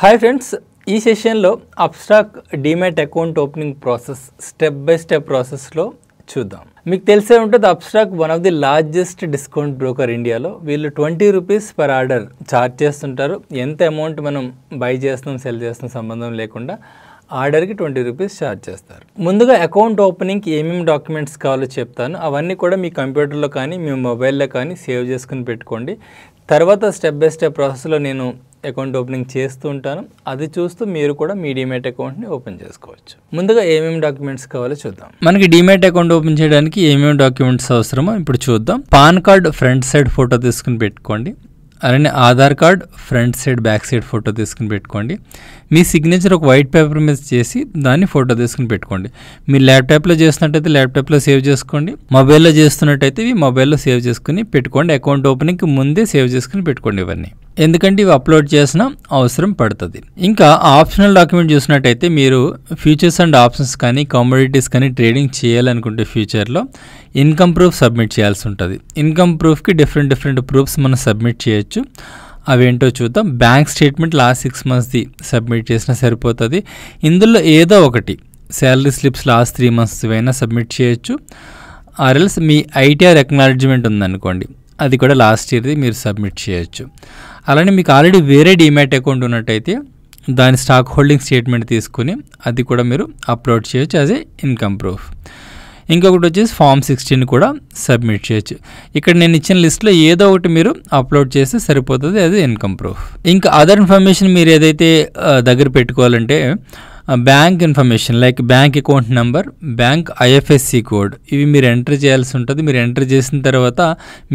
hi friends ఈ సెషన్లో Upstox demat account opening process step by step ప్రాసెస్లో చూద్దాం మీకు తెలిసే ఉంటుంది Upstox one of the largest discount broker ఇండియాలో వీళ్ళు twenty rupees per order charge చేస్తుంటారు ఎంత అమౌంట్ మనం బై చేస్తున్నాం సెల్ చేస్తున్నాం సంబంధం లేకుండా ఆర్డర్కి ట్వంటీ రూపీస్ ఛార్జ్ చేస్తారు ముందుగా అకౌంట్ ఓపెనింగ్కి ఏమేమి డాక్యుమెంట్స్ కావాలో చెప్తాను అవన్నీ కూడా మీ కంప్యూటర్లో కానీ మీ మొబైల్లో కానీ సేవ్ చేసుకుని పెట్టుకోండి తర్వాత స్టెప్ బై స్టెప్ ప్రాసెస్లో నేను అకౌంట్ ఓపెనింగ్ చేస్తూ ఉంటాను అది చూస్తూ మీరు కూడా మీ డిమెట్ అకౌంట్ని ఓపెన్ చేసుకోవచ్చు ముందుగా ఏమేమి డాక్యుమెంట్స్ కావాలో చూద్దాం మనకి డిమేట్ అకౌంట్ ఓపెన్ చేయడానికి ఏమేమి డాక్యుమెంట్స్ అవసరమో ఇప్పుడు చూద్దాం PAN card front side photo తీసుకుని పెట్టుకోండి అలానే Aadhaar card front side back side photo తీసుకుని పెట్టుకోండి మీ సిగ్నేచర్ ఒక వైట్ పేపర్ మీద చేసి దాన్ని ఫోటో తీసుకుని పెట్టుకోండి మీ ల్యాప్టాప్లో చేస్తున్నట్టయితే ల్యాప్టాప్లో సేవ్ చేసుకోండి మొబైల్లో చేస్తున్నట్టయితే ఇవి మొబైల్లో సేవ్ చేసుకుని పెట్టుకోండి అకౌంట్ ఓపెనింగ్కి ముందే సేవ్ చేసుకుని పెట్టుకోండి ఇవన్నీ ఎందుకంటే ఇవి అప్లోడ్ చేసిన అవసరం పడుతుంది ఇంకా ఆప్షనల్ డాక్యుమెంట్ చూసినట్టయితే మీరు ఫ్యూచర్స్ అండ్ ఆప్షన్స్ కానీ కమోడిటీస్ కానీ ట్రేడింగ్ చేయాలనుకుంటే ఫ్యూచర్లో ఇన్కమ్ ప్రూఫ్ సబ్మిట్ చేయాల్సి ఉంటుంది ఇన్కమ్ ప్రూఫ్కి డిఫరెంట్ డిఫరెంట్ ప్రూఫ్స్ మనం సబ్మిట్ చేయొచ్చు అవేంటో చూద్దాం బ్యాంక్ స్టేట్మెంట్ లాస్ట్ సిక్స్ మంత్స్ది సబ్మిట్ చేసినా సరిపోతుంది ఇందులో ఏదో ఒకటి salary slips last three months అయినా సబ్మిట్ చేయొచ్చు ఎల్స్ మీ ఐటీఆర్ ఎక్నాలజ్మెంట్ ఉందనుకోండి అది కూడా లాస్ట్ ఇయర్ది మీరు సబ్మిట్ చేయొచ్చు అలానే మీకు ఆల్రెడీ వేరే డిమాట్ అకౌంట్ ఉన్నట్టయితే దాని స్టాక్ హోల్డింగ్ స్టేట్మెంట్ తీసుకుని అది కూడా మీరు అప్లోడ్ చేయొచ్చు యాజ్ ఏ ఇన్కమ్ ప్రూఫ్ ఇంకొకటి వచ్చేసి ఫామ్ సిక్స్టీన్ కూడా సబ్మిట్ చేయొచ్చు ఇక్కడ నేను ఇచ్చిన లిస్ట్లో ఏదో ఒకటి మీరు అప్లోడ్ చేస్తే సరిపోతుంది అది ఇన్కమ్ ప్రూఫ్ ఇంకా అదర్ ఇన్ఫర్మేషన్ మీరు ఏదైతే దగ్గర పెట్టుకోవాలంటే bank information like bank account number bank IFSC code ఇవి మీరు ఎంటర్ చేయాల్సి ఉంటుంది మీరు ఎంటర్ చేసిన తర్వాత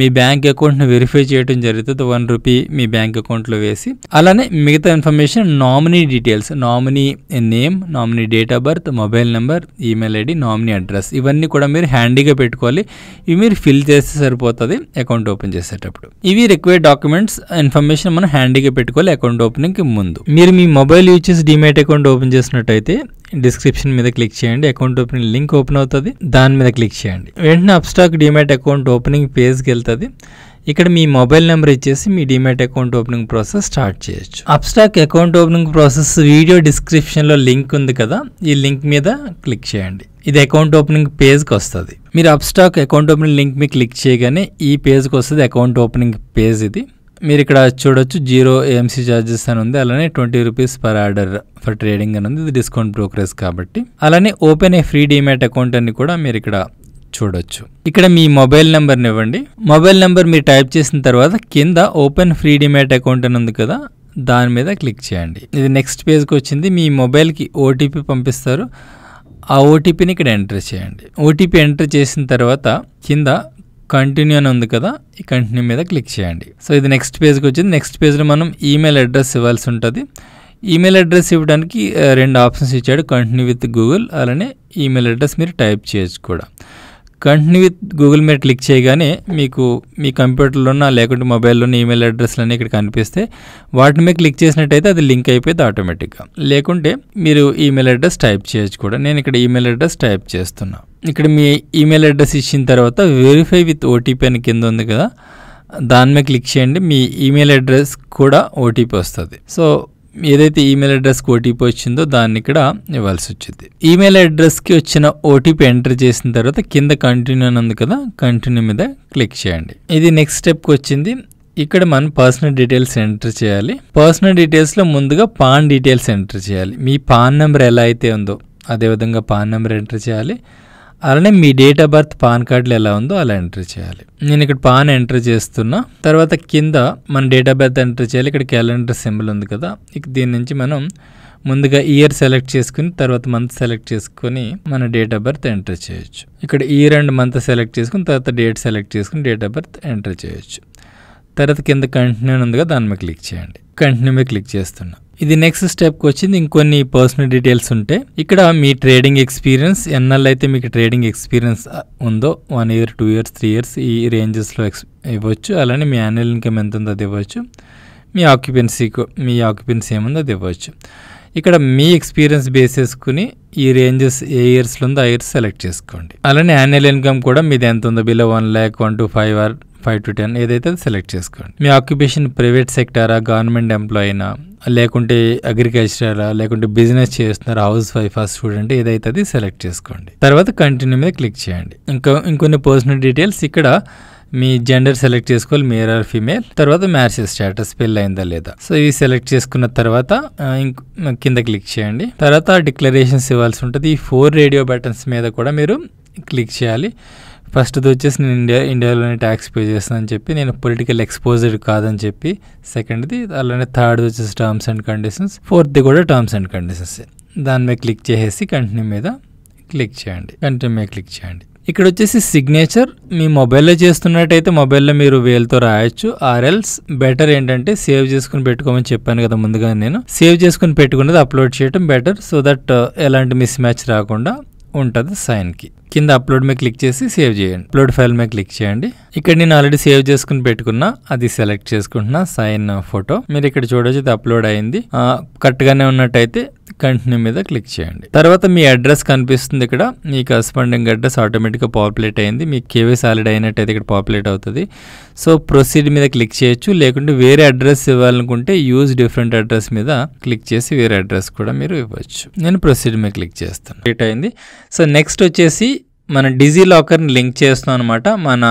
మీ బ్యాంక్ అకౌంట్ని వెరిఫై చేయడం జరుగుతుంది వన్ రూపీ మీ బ్యాంక్ అకౌంట్లో వేసి అలానే మిగతా information nominee details nominee name nominee date of birth mobile number email ID nominee address ఇవన్నీ కూడా మీరు హ్యాండీగా పెట్టుకోవాలి ఇవి మీరు ఫిల్ చేస్తే సరిపోతుంది అకౌంట్ ఓపెన్ చేసేటప్పుడు ఇవి రిక్వైర్డ్ డాక్యుమెంట్స్ ఇన్ఫర్మేషన్ మనం హ్యాండీగా పెట్టుకోవాలి అకౌంట్ ఓపెనింగ్కి ముందు మీరు మీ మొబైల్ యూజ్ చేసి డిమేట్ అకౌంట్ ఓపెన్ చేసిన ఉన్నట్టయితే డిస్క్రిప్షన్ మీద క్లిక్ చేయండి అకౌంట్ ఓపెనింగ్ లింక్ ఓపెన్ అవుతుంది దాని మీద క్లిక్ చేయండి వెంటనే అప్స్టాక్ డిమాట్ అకౌంట్ ఓపెనింగ్ పేజ్కి వెళ్తుంది ఇక్కడ మీ మొబైల్ నెంబర్ ఇచ్చేసి మీ demat account opening process start చేయొచ్చు Upstox account opening process video డిస్క్రిప్షన్లో లింక్ ఉంది కదా ఈ లింక్ మీద క్లిక్ చేయండి ఇది అకౌంట్ ఓపెనింగ్ పేజ్కి వస్తుంది మీరు అప్స్టాక్ అకౌంట్ ఓపెనింగ్ లింక్ మీద క్లిక్ చేయగానే ఈ పేజ్కి వస్తుంది అకౌంట్ ఓపెనింగ్ పేజ్ ఇది మీరు ఇక్కడ చూడొచ్చు జీరో ఏఎంసీ ఛార్జెస్ అని ఉంది అలానే twenty rupees per order for trading అని ఉంది ఇది డిస్కౌంట్ బ్రోకరేజ్ కాబట్టి అలానే open a free demat account అని కూడా మీరు ఇక్కడ చూడొచ్చు ఇక్కడ మీ మొబైల్ నెంబర్ని ఇవ్వండి మొబైల్ నెంబర్ మీరు టైప్ చేసిన తర్వాత కింద ఓపెన్ ఫ్రీ డిమేట్ అకౌంట్ అని ఉంది కదా దాని మీద క్లిక్ చేయండి ఇది నెక్స్ట్ పేజ్కి వచ్చింది మీ మొబైల్కి ఓటీపీ పంపిస్తారు ఆ ఓటీపీని ఇక్కడ ఎంటర్ చేయండి ఓటీపీ ఎంటర్ చేసిన తర్వాత కింద కంటిన్యూ అని ఉంది కదా ఈ కంటిన్యూ మీద క్లిక్ చేయండి సో ఇది నెక్స్ట్ పేజ్కి వచ్చింది నెక్స్ట్ పేజ్లో మనం ఈమెయిల్ అడ్రస్ ఇవ్వాల్సి ఉంటుంది ఈమెయిల్ అడ్రస్ ఇవ్వడానికి రెండు ఆప్షన్స్ ఇచ్చాడు కంటిన్యూ విత్ గూగుల్ అలానే ఈమెయిల్ అడ్రస్ మీరు టైప్ చేయొచ్చు కూడా కంటిన్యూ విత్ గూగుల్ మీద క్లిక్ చేయగానే మీకు మీ కంప్యూటర్లోన లేకుంటే మొబైల్లోని ఈమెయిల్ అన్నీ ఇక్కడ కనిపిస్తే వాటి మీద క్లిక్ చేసినట్టయితే అది లింక్ అయిపోయింది ఆటోమేటిక్గా లేకుంటే మీరు ఈమెయిల్ అడ్రస్ టైప్ చేయొచ్చు కూడా నేను ఇక్కడ ఈమెయిల్ అడ్రస్ టైప్ చేస్తున్నాను ఇక్కడ మీ ఈమెయిల్ అడ్రస్ ఇచ్చిన తర్వాత వెరిఫై విత్ ఓటీపీ అని కింద ఉంది కదా దాని మీద క్లిక్ చేయండి మీ ఈమెయిల్ అడ్రస్ కూడా ఓటీపీ వస్తుంది సో ఏదైతే ఈమెయిల్ అడ్రస్కి ఓటీపీ వచ్చిందో దాన్ని ఇక్కడ ఇవ్వాల్సి వచ్చింది ఈమెయిల్ అడ్రస్కి వచ్చిన ఓటీపీ ఎంటర్ చేసిన తర్వాత కింద కంటిన్యూ అని ఉంది కదా కంటిన్యూ మీద క్లిక్ చేయండి ఇది నెక్స్ట్ స్టెప్కి వచ్చింది ఇక్కడ మనం పర్సనల్ డీటెయిల్స్ ఎంటర్ చేయాలి పర్సనల్ డీటెయిల్స్లో ముందుగా పాన్ డీటెయిల్స్ ఎంటర్ చేయాలి మీ పాన్ నెంబర్ ఎలా అయితే ఉందో అదేవిధంగా పాన్ నెంబర్ ఎంటర్ చేయాలి అలానే మీ డేట్ ఆఫ్ బర్త్ పాన్ కార్డులో ఎలా ఉందో అలా ఎంటర్ చేయాలి నేను ఇక్కడ పాన్ ఎంటర్ చేస్తున్నా తర్వాత కింద మన డేట్ ఆఫ్ బర్త్ ఎంటర్ చేయాలి ఇక్కడ క్యాలెండర్ సింబల్ ఉంది కదా ఇక దీని నుంచి మనం ముందుగా ఇయర్ సెలెక్ట్ చేసుకుని తర్వాత మంత్ సెలెక్ట్ చేసుకుని మన డేట్ ఆఫ్ బర్త్ ఎంటర్ చేయొచ్చు ఇక్కడ ఇయర్ అండ్ మంత్ సెలెక్ట్ చేసుకుని తర్వాత డేట్ సెలెక్ట్ చేసుకుని డేట్ ఆఫ్ బర్త్ ఎంటర్ చేయొచ్చు తర్వాత కింద కంటిన్యూ ఉందిగా దాని మీద క్లిక్ చేయండి కంటిన్యూ మీద క్లిక్ చేస్తున్నా ఇది నెక్స్ట్ స్టెప్కి వచ్చింది ఇంకొన్ని పర్సనల్ డీటెయిల్స్ ఉంటే ఇక్కడ మీ ట్రేడింగ్ ఎక్స్పీరియన్స్ ఎన్నల్ అయితే మీకు ట్రేడింగ్ ఎక్స్పీరియన్స్ ఉందో one year two years three years ఈ రేంజెస్లో ఎక్స్ ఇవ్వచ్చు అలానే మీ యాన్యువల్ ఇన్కమ్ ఎంత ఉందో అది ఇవ్వచ్చు మీ ఆక్యుపెన్సీ మీ ఆక్యుపెన్సీ ఏముందో అది ఇవ్వచ్చు ఇక్కడ మీ ఎక్స్పీరియన్స్ బేస్ చేసుకుని ఈ రేంజెస్ ఏ ఇయర్స్లో ఉందో ఆ ఇయర్స్ సెలెక్ట్ చేసుకోండి అలానే యాన్యువల్ ఇన్కమ్ కూడా మీది ఎంత ఉందో below one lakh one to five or five to ten ఏదైతే సెలెక్ట్ చేసుకోండి మీ ఆక్యుపేషన్ ప్రైవేట్ సెక్టారా గవర్నమెంట్ ఎంప్లాయీనా లేకుంటే అగ్రికల్చరా లేకుంటే బిజినెస్ చేస్తున్నారు హౌస్ వైఫ్ ఆ స్టూడెంట్ ఏదైతే అది సెలెక్ట్ చేసుకోండి తర్వాత కంటిన్యూ మీద క్లిక్ చేయండి ఇంకా ఇంకొన్ని పర్సనల్ డీటెయిల్స్ ఇక్కడ మీ జెండర్ సెలెక్ట్ చేసుకోవాలి మేల్ ఆర్ ఫీమేల్ తర్వాత మ్యారేజ్ స్టేటస్ పెళ్ళి అయిందా లేదా సో ఇది సెలెక్ట్ చేసుకున్న తర్వాత కింద క్లిక్ చేయండి తర్వాత డిక్లరేషన్స్ ఇవ్వాల్సి ఉంటుంది ఈ ఫోర్ రేడియో బటన్స్ మీద కూడా మీరు క్లిక్ చేయాలి ఫస్ట్ది వచ్చేసి నేను ఇండియా ఇండియాలోనే ట్యాక్స్ పే చేస్తాను అని చెప్పి నేను పొలిటికల్ ఎక్స్పోజర్ కాదని చెప్పి సెకండ్ది అలానే థర్డ్ వచ్చేసి టర్మ్స్ అండ్ కండిషన్స్ ఫోర్త్ది కూడా టర్మ్స్ అండ్ కండిషన్స్ దాని మీద క్లిక్ చేసేసి కంటిన్యూ మీద క్లిక్ చేయండి కంటిన్యూ మీద క్లిక్ చేయండి ఇక్కడ వచ్చేసి సిగ్నేచర్ మీ మొబైల్లో చేస్తున్నట్టయితే మొబైల్లో మీరు వేలతో రాయొచ్చు ఆర్ఎల్స్ బెటర్ ఏంటంటే సేవ్ చేసుకుని పెట్టుకోమని చెప్పాను కదా ముందుగా నేను సేవ్ చేసుకుని పెట్టుకున్నది అప్లోడ్ చేయడం బెటర్ సో దట్ ఎలాంటి మిస్ మ్యాచ్ రాకుండా ఉంటుంది సైన్కి కింద అప్లోడ్ మీద క్లిక్ చేసి సేవ్ చేయండి అప్లోడ్ ఫైల్ మీద క్లిక్ చేయండి ఇక్కడ నేను ఆల్రెడీ సేవ్ చేసుకుని పెట్టుకున్నా అది సెలెక్ట్ చేసుకుంటున్నా సైన్ ఫోటో మీరు ఇక్కడ చూడవచ్చు ఇది అప్లోడ్ అయింది కరెక్ట్గానే ఉన్నట్టయితే కంటిన్యూ మీద క్లిక్ చేయండి తర్వాత మీ అడ్రస్ కనిపిస్తుంది ఇక్కడ మీ కరస్పాండింగ్ అడ్రస్ ఆటోమేటిక్గా పాపులేట్ అయింది మీ కేవీస్ ఆల్రెడీ అయినట్టయితే ఇక్కడ పాపులేట్ అవుతుంది సో ప్రొసీడ్ మీద క్లిక్ చేయొచ్చు లేకుంటే వేరే అడ్రస్ ఇవ్వాలనుకుంటే యూజ్ డిఫరెంట్ అడ్రస్ మీద క్లిక్ చేసి వేరే అడ్రస్ కూడా మీరు ఇవ్వచ్చు నేను ప్రొసీడ్ మీద క్లిక్ చేస్తాను అయింది సో నెక్స్ట్ వచ్చేసి మన డిజీ లాకర్ని లింక్ చేస్తాం అనమాట మన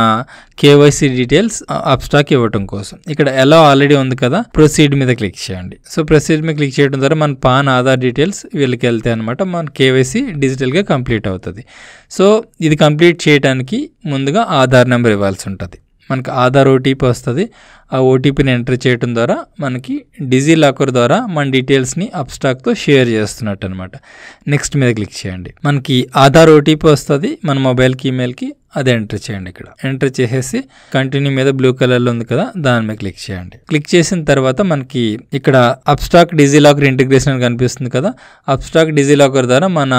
కేవైసీ డీటెయిల్స్ అప్స్టాక్ ఇవ్వటం కోసం ఇక్కడ ఎలా ఆల్రెడీ ఉంది కదా ప్రొసీడ్ మీద క్లిక్ చేయండి సో ప్రొసీడ్ మీద క్లిక్ చేయడం ద్వారా మన పాన్ ఆధార్ డీటెయిల్స్ వీళ్ళకి వెళ్తాయి అనమాట మన కేవైసీ డిజిటల్గా కంప్లీట్ అవుతుంది సో ఇది కంప్లీట్ చేయడానికి ముందుగా ఆధార్ నెంబర్ ఇవ్వాల్సి ఉంటుంది మనకు ఆధార్ ఓటీపీ వస్తుంది ఆ ఓటీపీని ఎంటర్ చేయడం ద్వారా మనకి డిజీ లాకర్ ద్వారా మన డీటెయిల్స్ని అప్స్టాక్తో షేర్ చేస్తున్నట్టు అనమాట నెక్స్ట్ మీద క్లిక్ చేయండి మనకి ఆధార్ ఓటీపీ వస్తుంది మన మొబైల్కి ఈమెయిల్కి అది ఎంటర్ చేయండి ఇక్కడ ఎంటర్ చేసేసి కంటిన్యూ మీద బ్లూ కలర్లో ఉంది కదా దాని మీద క్లిక్ చేయండి క్లిక్ చేసిన తర్వాత మనకి ఇక్కడ అబ్స్టాక్ డిజిలాకర్ ఇంటిగ్రేషన్ కనిపిస్తుంది కదా డిజీ డిజిలాకర్ ద్వారా మన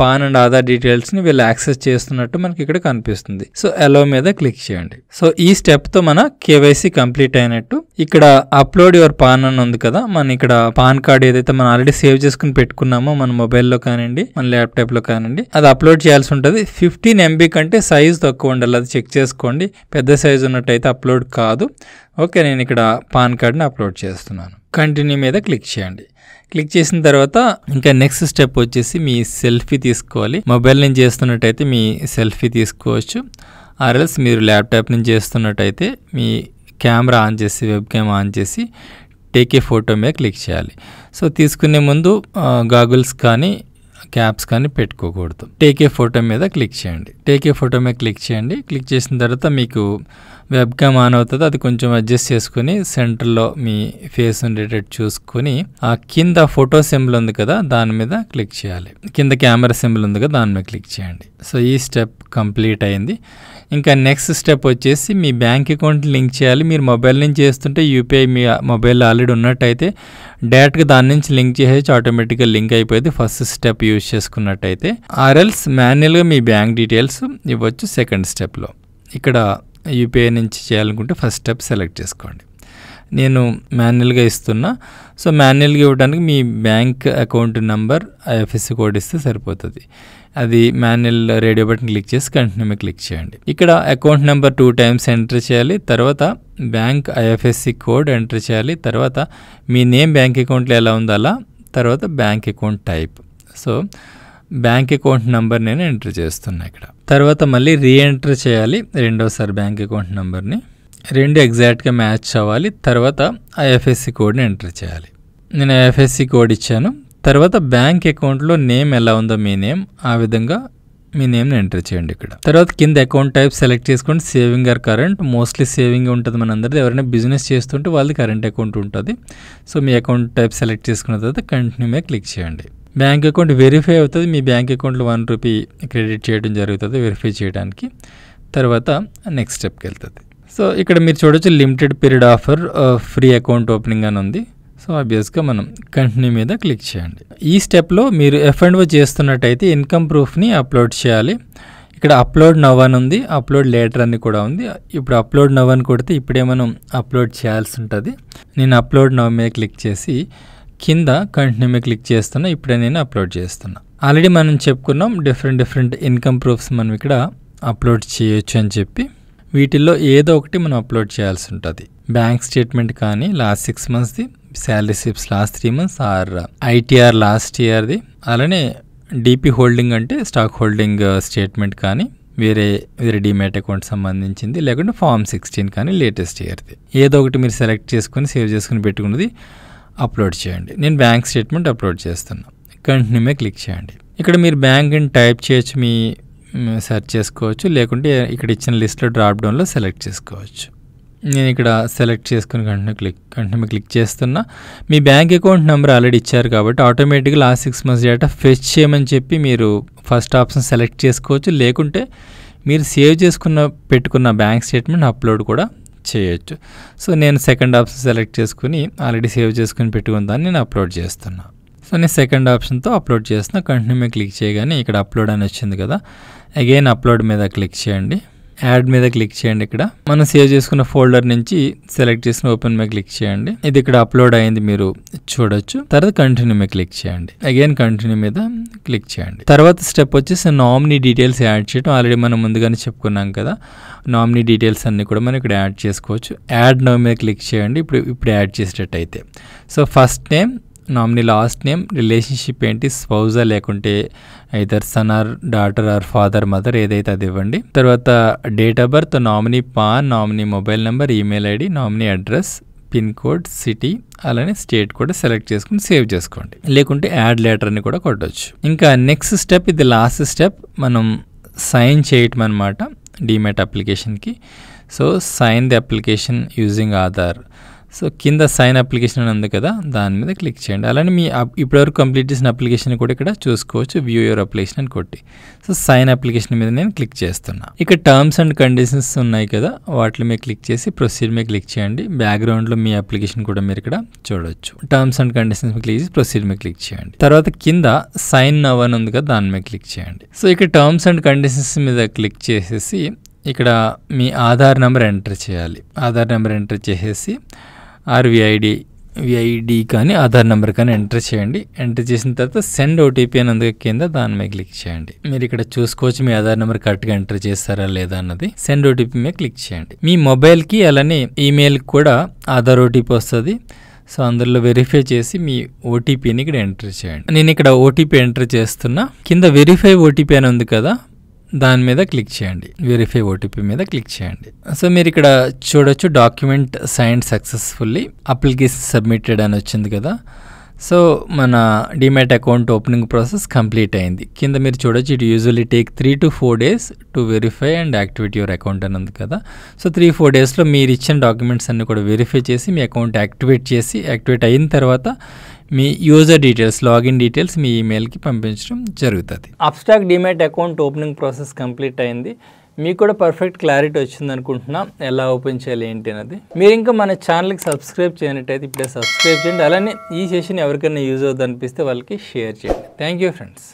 పాన్ అండ్ ఆధార్ డీటెయిల్స్ని వీళ్ళు యాక్సెస్ చేస్తున్నట్టు మనకి ఇక్కడ కనిపిస్తుంది సో అలో మీద క్లిక్ చేయండి సో ఈ స్టెప్తో మన కేవైసీ కంప్లీట్ అయినట్టు ఇక్కడ అప్లోడ్ యువర్ పాన్ అని ఉంది కదా మన ఇక్కడ పాన్ కార్డ్ ఏదైతే మనం ఆల్రెడీ సేవ్ చేసుకుని పెట్టుకున్నామో మన మొబైల్లో కానివ్వండి మన ల్యాప్టాప్లో కానివ్వండి అది అప్లోడ్ చేయాల్సి ఉంటుంది ఫిఫ్టీన్ ఎంబీ కంటే సైజ్ సైజు తక్కువ ఉండాలి అది చెక్ చేసుకోండి పెద్ద సైజు ఉన్నట్టయితే అప్లోడ్ కాదు ఓకే నేను ఇక్కడ పాన్ కార్డ్ని అప్లోడ్ చేస్తున్నాను కంటిన్యూ మీద క్లిక్ చేయండి క్లిక్ చేసిన తర్వాత ఇంకా నెక్స్ట్ స్టెప్ వచ్చేసి మీ సెల్ఫీ తీసుకోవాలి మొబైల్ నుంచి చేస్తున్నట్టయితే మీ సెల్ఫీ తీసుకోవచ్చు ఆర్ఎల్స్ మీరు ల్యాప్టాప్ నుంచి చేస్తున్నట్టయితే మీ కెమెరా ఆన్ చేసి వెబ్ క్యామ్ ఆన్ చేసి టేకే ఫోటో మీద క్లిక్ చేయాలి సో తీసుకునే ముందు గాగుల్స్ కానీ క్యాప్స్ కానీ పెట్టుకోకూడదు టేకే ఫోటో మీద క్లిక్ చేయండి టేకే ఫోటో మీద క్లిక్ చేయండి క్లిక్ చేసిన తర్వాత మీకు వెబ్ క్యామ్ ఆన్ అవుతుంది అది కొంచెం అడ్జస్ట్ చేసుకుని సెంటర్లో మీ ఫేస్ ఉండేటట్టు చూసుకుని ఆ కింద ఫోటో సింబల్ ఉంది కదా దాని మీద క్లిక్ చేయాలి కింద కెమెరా సింబల్ ఉంది కదా దాని మీద క్లిక్ చేయండి సో ఈ స్టెప్ కంప్లీట్ అయింది ఇంకా నెక్స్ట్ స్టెప్ వచ్చేసి మీ బ్యాంక్ అకౌంట్ లింక్ చేయాలి మీరు మొబైల్ నుంచి చేస్తుంటే యూపీఐ మీ మొబైల్లో ఆల్రెడీ ఉన్నట్టయితే డైరెక్ట్గా దాని నుంచి లింక్ చేసేసి ఆటోమేటిక్గా లింక్ అయిపోయింది ఫస్ట్ స్టెప్ యూజ్ చేసుకున్నట్టయితే ఆర్ఎల్స్ మాన్యువల్గా మీ బ్యాంక్ డీటెయిల్స్ ఇవ్వచ్చు సెకండ్ స్టెప్లో ఇక్కడ యూపీఐ నుంచి చేయాలనుకుంటే ఫస్ట్ స్టెప్ సెలెక్ట్ చేసుకోండి నేను మాన్యువల్గా ఇస్తున్నా సో మాన్యువల్గా ఇవ్వడానికి మీ bank account number IFSC code ఇస్తే సరిపోతుంది అది మాన్యువల్ రేడియో బటన్ క్లిక్ చేసి కంటిన్యూ క్లిక్ చేయండి ఇక్కడ account number two times enter చేయాలి తర్వాత బ్యాంక్ ఐఎఫ్ఎస్సి కోడ్ ఎంటర్ చేయాలి తర్వాత మీ నేమ్ బ్యాంక్ అకౌంట్లో ఎలా ఉందో అలా తర్వాత bank account type so bank account number నేను ఎంటర్ చేస్తున్నా ఇక్కడ తర్వాత మళ్ళీ రీఎంటర్ చేయాలి రెండోసారి బ్యాంక్ అకౌంట్ నెంబర్ని రెండు ఎగ్జాక్ట్గా మ్యాచ్ అవ్వాలి తర్వాత ఆ ఎఫ్ఎస్సి కోడ్ని ఎంటర్ చేయాలి నేను ఎఫ్ఎస్సి కోడ్ ఇచ్చాను తర్వాత బ్యాంక్ అకౌంట్లో నేమ్ ఎలా ఉందో మీ నేమ్ ఆ విధంగా మీ నేమ్ని ఎంటర్ చేయండి ఇక్కడ తర్వాత కింద అకౌంట్ టైప్ సెలెక్ట్ చేసుకోండి saving or current mostly saving ఉంటుంది మనందరిది ఎవరైనా బిజినెస్ చేస్తుంటే వాళ్ళది కరెంట్ అకౌంట్ ఉంటుంది సో మీ అకౌంట్ టైప్ సెలెక్ట్ చేసుకున్న తర్వాత కంటిన్యూ మీద క్లిక్ చేయండి బ్యాంక్ అకౌంట్ వెరిఫై అవుతుంది మీ బ్యాంక్ అకౌంట్లో వన్ రూపీ క్రెడిట్ చేయడం జరుగుతుంది వెరిఫై చేయడానికి తర్వాత నెక్స్ట్ స్టెప్కి వెళ్తుంది సో ఇక్కడ మీరు చూడొచ్చు limited period offer free account opening అని ఉంది సో ఆబ్వియస్గా మనం కంటిన్యూ మీద క్లిక్ చేయండి ఈ స్టెప్లో మీరు ఎఫ్ అండ్ ఓ చేస్తున్నట్టయితే ఇన్కమ్ ప్రూఫ్ని అప్లోడ్ చేయాలి ఇక్కడ అప్లోడ్ నవ్ అని ఉంది అప్లోడ్ లేటర్ అని కూడా ఉంది ఇప్పుడు అప్లోడ్ నవ్ అని కొడితే ఇప్పుడే మనం అప్లోడ్ చేయాల్సి ఉంటుంది నేను అప్లోడ్ నవ్ మీద క్లిక్ చేసి కింద కంటిన్యూ మీద క్లిక్ చేస్తున్నా ఇప్పుడే నేను అప్లోడ్ చేస్తున్నా ఆల్రెడీ మనం చెప్పుకున్నాం డిఫరెంట్ డిఫరెంట్ ఇన్కమ్ ప్రూఫ్స్ మనం ఇక్కడ అప్లోడ్ చేయొచ్చు అని చెప్పి వీటిల్లో ఏదో ఒకటి మనం అప్లోడ్ చేయాల్సి ఉంటుంది బ్యాంక్ స్టేట్మెంట్ కానీ లాస్ట్ సిక్స్ మంత్స్ది salary slips last three months or ITR last ఇయర్ది అలానే డీపీ హోల్డింగ్ అంటే స్టాక్ హోల్డింగ్ స్టేట్మెంట్ కానీ వేరే వేరే డిమేట్ అకౌంట్ సంబంధించింది లేకుంటే ఫామ్ సిక్స్టీన్ కానీ లేటెస్ట్ ఇయర్ది ఏదో ఒకటి మీరు సెలెక్ట్ చేసుకుని సేవ్ చేసుకుని పెట్టుకున్నది అప్లోడ్ చేయండి నేను బ్యాంక్ స్టేట్మెంట్ అప్లోడ్ చేస్తున్నాను కంటిన్యూమే క్లిక్ చేయండి ఇక్కడ మీరు బ్యాంక్ని టైప్ చేయొచ్చు మీ సెర్చ్ చేసుకోవచ్చు లేకుంటే ఇక్కడ ఇచ్చిన లిస్ట్లో డ్రాప్ డౌన్లో సెలెక్ట్ చేసుకోవచ్చు నేను ఇక్కడ సెలెక్ట్ చేసుకుని కంటిన్యూ క్లిక్ కంటిన్యూ క్లిక్ చేస్తున్నా మీ బ్యాంక్ అకౌంట్ నెంబర్ ఆల్రెడీ ఇచ్చారు కాబట్టి ఆటోమేటిక్గా last six months data fetch చేయమని చెప్పి మీరు ఫస్ట్ ఆప్షన్ సెలెక్ట్ చేసుకోవచ్చు లేకుంటే మీరు సేవ్ చేసుకున్న పెట్టుకున్న బ్యాంక్ స్టేట్మెంట్ అప్లోడ్ కూడా చేయొచ్చు సో నేను సెకండ్ ఆప్షన్ సెలెక్ట్ చేసుకుని ఆల్రెడీ సేవ్ చేసుకుని పెట్టుకున్న దాన్ని నేను అప్లోడ్ చేస్తున్నా సో నేను సెకండ్ ఆప్షన్తో అప్లోడ్ చేస్తున్నా కంటిన్యూ క్లిక్ చేయగానే ఇక్కడ అప్లోడ్ అని వచ్చింది కదా అగైన్ అప్లోడ్ మీద క్లిక్ చేయండి యాడ్ మీద క్లిక్ చేయండి ఇక్కడ మనం సేవ్ చేసుకున్న ఫోల్డర్ నుంచి సెలెక్ట్ చేసిన ఓపెన్ మీద క్లిక్ చేయండి ఇది ఇక్కడ అప్లోడ్ అయింది మీరు చూడొచ్చు తర్వాత కంటిన్యూ మీద క్లిక్ చేయండి అగైన్ కంటిన్యూ మీద క్లిక్ చేయండి తర్వాత స్టెప్ వచ్చేసి నామినీ డీటెయిల్స్ యాడ్ చేయడం ఆల్రెడీ మనం ముందుగానే చెప్పుకున్నాం కదా నామినీ డీటెయిల్స్ అన్ని కూడా మనం ఇక్కడ యాడ్ చేసుకోవచ్చు యాడ్ నో మీద క్లిక్ చేయండి ఇప్పుడు ఇప్పుడు యాడ్ చేసేటట్టయితే so first name nominee last name relationship ఏంటి స్పౌజా లేకుంటే either son or daughter or father mother ఏదైతే అది ఇవ్వండి తర్వాత date of birth nominee PAN nominee mobile number email ID nominee address pin code city అలానే స్టేట్ కూడా సెలెక్ట్ చేసుకుని సేవ్ చేసుకోండి లేకుంటే యాడ్ లెటర్ని కూడా కొట్టవచ్చు ఇంకా నెక్స్ట్ స్టెప్ ఇది లాస్ట్ స్టెప్ మనం సైన్ చేయటం అనమాట డిమెట్ అప్లికేషన్కి so sign the application using Aadhaar so కింద సైన్ అప్లికేషన్ అని ఉంది కదా దాని మీద క్లిక్ చేయండి అలానే మీ ఇప్పటివరకు కంప్లీట్ చేసిన అప్లికేషన్ కూడా ఇక్కడ చూసుకోవచ్చు వ్యూ యువర్ అప్లికేషన్ అని కొట్టి సో సైన్ అప్లికేషన్ మీద నేను క్లిక్ చేస్తున్నా ఇక టర్మ్స్ అండ్ కండిషన్స్ ఉన్నాయి కదా వాటి మీద క్లిక్ చేసి ప్రొసీడ్ మీద క్లిక్ చేయండి బ్యాక్గ్రౌండ్లో మీ అప్లికేషన్ కూడా మీరు ఇక్కడ చూడవచ్చు టర్మ్స్ అండ్ కండిషన్స్ మీద క్లిక్ చేసి ప్రొసీడ్ మీద క్లిక్ చేయండి తర్వాత కింద సైన్ నవ్ అని ఉంది కదా దాని మీద క్లిక్ చేయండి సో ఇక టర్మ్స్ అండ్ కండిషన్స్ మీద క్లిక్ చేసేసి ఇక్కడ మీ ఆధార్ నెంబర్ ఎంటర్ చేయాలి ఆధార్ నెంబర్ ఎంటర్ చేసేసి ఆర్విఐడి విఐడి కానీ ఆధార్ నెంబర్ కానీ ఎంటర్ చేయండి ఎంటర్ చేసిన తర్వాత సెండ్ ఓటీపీ అని అందుకే కింద దాని మీద క్లిక్ చేయండి మీరు ఇక్కడ చూసుకోవచ్చు మీ ఆధార్ నెంబర్ కరెక్ట్గా ఎంటర్ చేస్తారా లేదా అన్నది సెండ్ ఓటీపీ మీద క్లిక్ చేయండి మీ మొబైల్కి అలానే ఈమెయిల్కి కూడా ఆధార్ ఓటీపీ వస్తుంది సో అందులో వెరిఫై చేసి మీ ఓటీపీని ఇక్కడ ఎంటర్ చేయండి నేను ఇక్కడ ఓటీపీ ఎంటర్ చేస్తున్నా కింద వెరిఫై ఓటీపీ అని ఉంది కదా దాని మీద క్లిక్ చేయండి వెరిఫై ఓటీపీ మీద క్లిక్ చేయండి సో మీరు ఇక్కడ చూడొచ్చు document sign successfully application submitted అని వచ్చింది కదా సో మన demat account opening process complete అయింది కింద మీరు చూడొచ్చు it usually take three to four days to verify and activate your account అని ఉంది కదా సో త్రీ ఫోర్ డేస్లో మీరు ఇచ్చిన డాక్యుమెంట్స్ అన్ని కూడా వెరిఫై చేసి మీ అకౌంట్ యాక్టివేట్ చేసి యాక్టివేట్ అయిన తర్వాత మీ యూజర్ డీటెయిల్స్ లాగిన్ డీటెయిల్స్ మీ ఈమెయిల్కి పంపించడం జరుగుతుంది Upstox demat account opening process complete అయింది మీకు కూడా పర్ఫెక్ట్ క్లారిటీ వచ్చింది అనుకుంటున్నాం ఎలా ఓపెన్ చేయాలి ఏంటి అనేది మీరు ఇంకా మన ఛానల్కి సబ్స్క్రైబ్ చేయనట్టయితే ఇప్పుడే సబ్స్క్రైబ్ చేయండి అలానే ఈ సెషన్ ఎవరికైనా యూజ్ అవుతుంది అనిపిస్తే వాళ్ళకి షేర్ చేయండి థ్యాంక్ యూ ఫ్రెండ్స్